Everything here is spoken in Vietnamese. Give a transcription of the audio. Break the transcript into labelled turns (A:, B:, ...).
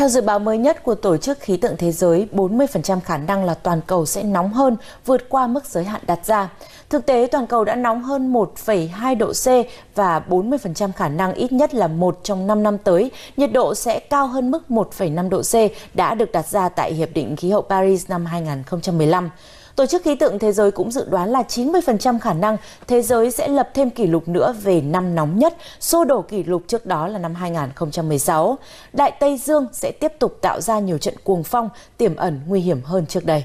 A: Theo dự báo mới nhất của Tổ chức Khí tượng Thế giới, 40% khả năng là toàn cầu sẽ nóng hơn, vượt qua mức giới hạn đặt ra. Thực tế, toàn cầu đã nóng hơn 1,2 độ C và 40% khả năng ít nhất là một trong 5 năm tới, nhiệt độ sẽ cao hơn mức 1,5 độ C đã được đặt ra tại Hiệp định Khí hậu Paris năm 2015. Tổ chức Khí tượng Thế giới cũng dự đoán là 90% khả năng thế giới sẽ lập thêm kỷ lục nữa về năm nóng nhất, xô đổ kỷ lục trước đó là năm 2016. Đại Tây Dương sẽ tiếp tục tạo ra nhiều trận cuồng phong, tiềm ẩn nguy hiểm hơn trước đây.